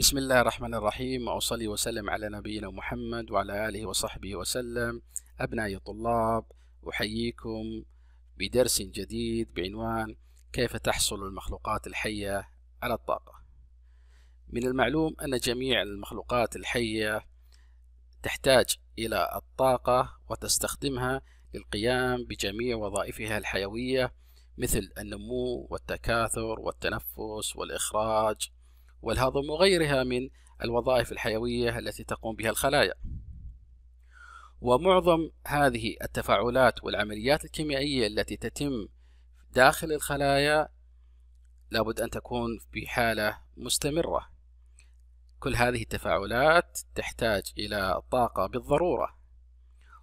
بسم الله الرحمن الرحيم وأصلي وسلم على نبينا محمد وعلى آله وصحبه وسلم أبنائي الطلاب أحييكم بدرس جديد بعنوان كيف تحصل المخلوقات الحية على الطاقة من المعلوم أن جميع المخلوقات الحية تحتاج إلى الطاقة وتستخدمها للقيام بجميع وظائفها الحيوية مثل النمو والتكاثر والتنفس والإخراج والهضم وغيرها من الوظائف الحيوية التي تقوم بها الخلايا ومعظم هذه التفاعلات والعمليات الكيميائية التي تتم داخل الخلايا لابد أن تكون في حالة مستمرة كل هذه التفاعلات تحتاج إلى طاقة بالضرورة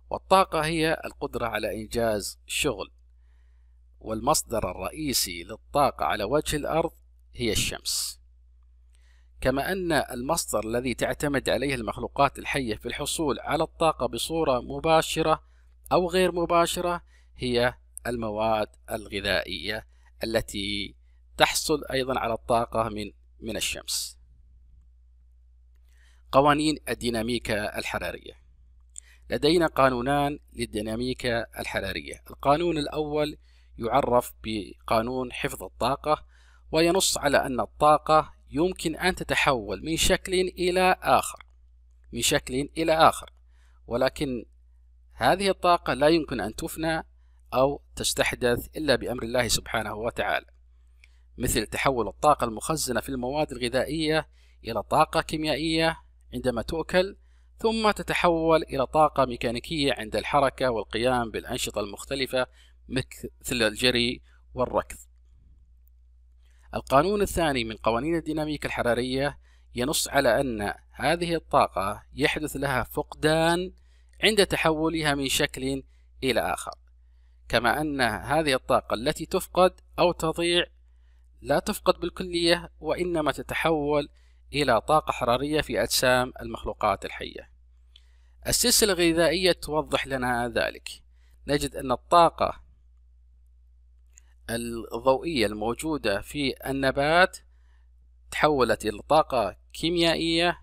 والطاقة هي القدرة على إنجاز شغل والمصدر الرئيسي للطاقة على وجه الأرض هي الشمس كما أن المصدر الذي تعتمد عليه المخلوقات الحية في الحصول على الطاقة بصورة مباشرة أو غير مباشرة هي المواد الغذائية التي تحصل أيضا على الطاقة من من الشمس. قوانين الديناميكا الحرارية لدينا قانونان للديناميكا الحرارية القانون الأول يعرف بقانون حفظ الطاقة وينص على أن الطاقة يمكن أن تتحول من شكل إلى آخر من شكل إلى آخر ولكن هذه الطاقة لا يمكن أن تفنى أو تستحدث إلا بأمر الله سبحانه وتعالى مثل تحول الطاقة المخزنة في المواد الغذائية إلى طاقة كيميائية عندما تؤكل ثم تتحول إلى طاقة ميكانيكية عند الحركة والقيام بالأنشطة المختلفة مثل الجري والركض القانون الثاني من قوانين الديناميكا الحرارية ينص على أن هذه الطاقة يحدث لها فقدان عند تحولها من شكل إلى آخر كما أن هذه الطاقة التي تفقد أو تضيع لا تفقد بالكلية وإنما تتحول إلى طاقة حرارية في أجسام المخلوقات الحية السلسلة الغذائية توضح لنا ذلك نجد أن الطاقة الضوئية الموجودة في النبات تحولت إلى طاقة كيميائية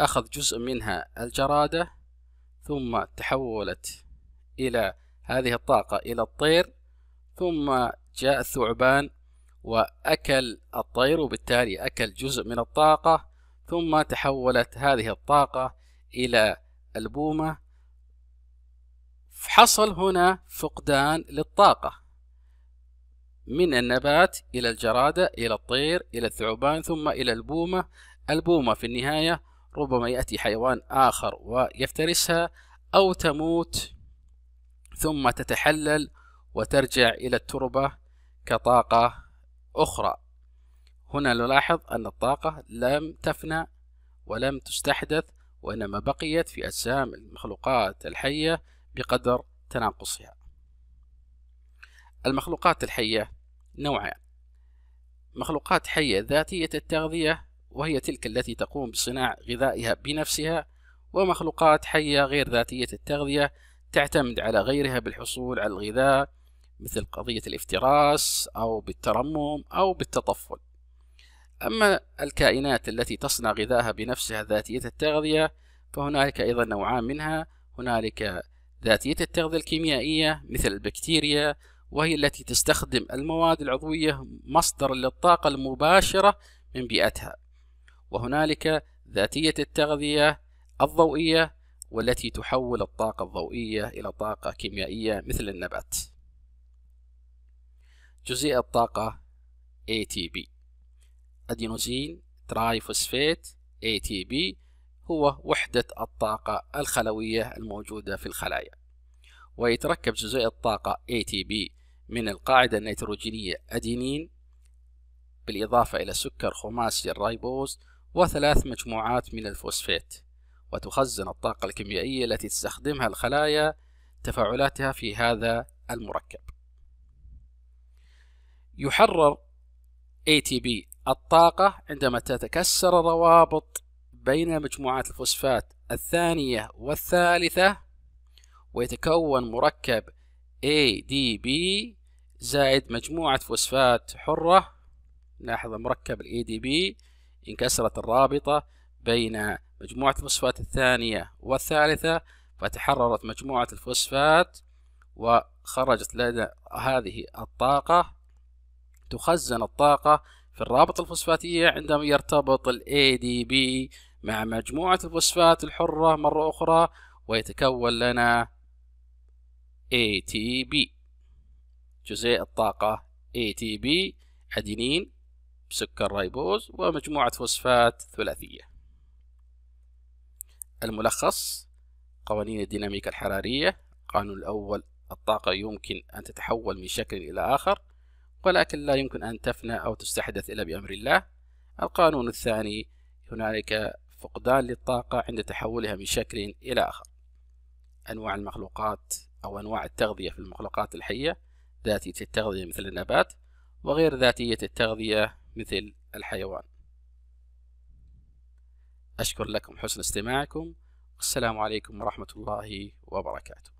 أخذ جزء منها الجرادة ثم تحولت إلى هذه الطاقة إلى الطير ثم جاء الثعبان وأكل الطير وبالتالي أكل جزء من الطاقة ثم تحولت هذه الطاقة إلى البومة حصل هنا فقدان للطاقة من النبات إلى الجرادة إلى الطير إلى الثعبان ثم إلى البومة البومة في النهاية ربما يأتي حيوان آخر ويفترسها أو تموت ثم تتحلل وترجع إلى التربة كطاقة أخرى هنا نلاحظ أن الطاقة لم تفنى ولم تستحدث وإنما بقيت في أجسام المخلوقات الحية بقدر تناقصها المخلوقات الحية نوعان مخلوقات حية ذاتية التغذية وهي تلك التي تقوم بصناع غذائها بنفسها ومخلوقات حية غير ذاتية التغذية تعتمد على غيرها بالحصول على الغذاء مثل قضية الافتراس أو بالترمم أو بالتطفل أما الكائنات التي تصنع غذائها بنفسها ذاتية التغذية فهنالك أيضا نوعان منها هنالك ذاتية التغذية الكيميائية مثل البكتيريا وهي التي تستخدم المواد العضوية مصدر للطاقة المباشرة من بيئتها وهنالك ذاتية التغذية الضوئية والتي تحول الطاقة الضوئية إلى طاقة كيميائية مثل النبات جزيء الطاقة ATP أدينوزين ترايفوسفيت ATP هو وحدة الطاقة الخلوية الموجودة في الخلايا ويتركب جزيء الطاقة ATP من القاعدة النيتروجينية أدينين بالإضافة إلى سكر خماسي الرايبوز وثلاث مجموعات من الفوسفات وتخزن الطاقة الكيميائية التي تستخدمها الخلايا تفاعلاتها في هذا المركب يحرر ATP الطاقة عندما تتكسر الروابط بين مجموعات الفوسفات الثانية والثالثة ويتكون مركب ADP زائد مجموعة فوسفات حرة لاحظ مركب الـ دي بي انكسرت الرابطة بين مجموعة الفوسفات الثانية والثالثة فتحررت مجموعة الفوسفات وخرجت لدى هذه الطاقة تخزن الطاقة في الرابطة الفوسفاتية عندما يرتبط الـ ADP مع مجموعة الفوسفات الحرة مرة أخرى ويتكون لنا ATP جزيء الطاقة ATP أدينين سكر ريبوز ومجموعة فوسفات ثلاثية الملخص قوانين الديناميكا الحرارية القانون الأول الطاقة يمكن أن تتحول من شكل إلى آخر ولكن لا يمكن أن تفنى أو تستحدث إلا بأمر الله القانون الثاني هنالك فقدان للطاقة عند تحولها من شكل إلى آخر أنواع المخلوقات أو أنواع التغذية في المخلوقات الحية ذاتية التغذية مثل النبات وغير ذاتية التغذية مثل الحيوان أشكر لكم حسن استماعكم والسلام عليكم ورحمة الله وبركاته